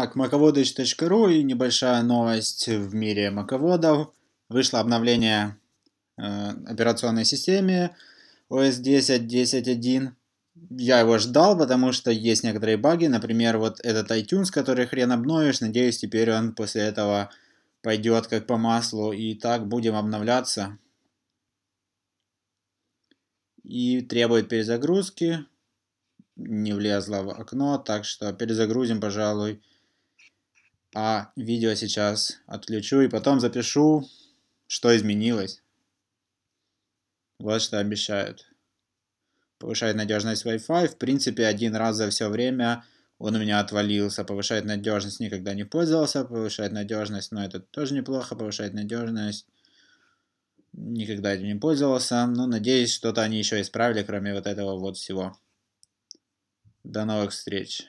Так, macovodage.ru и небольшая новость в мире маководов. Вышло обновление э, операционной системы OS 10.10.1. Я его ждал, потому что есть некоторые баги. Например, вот этот iTunes, который хрен обновишь. Надеюсь, теперь он после этого пойдет как по маслу. И так будем обновляться. И требует перезагрузки. Не влезла в окно, так что перезагрузим, пожалуй, а видео сейчас отключу и потом запишу, что изменилось. Вот что обещают. Повышает надежность Wi-Fi. В принципе, один раз за все время он у меня отвалился. Повышает надежность, никогда не пользовался. Повышает надежность, но это тоже неплохо. Повышает надежность, никогда этим не пользовался. Но ну, надеюсь, что-то они еще исправили, кроме вот этого вот всего. До новых встреч.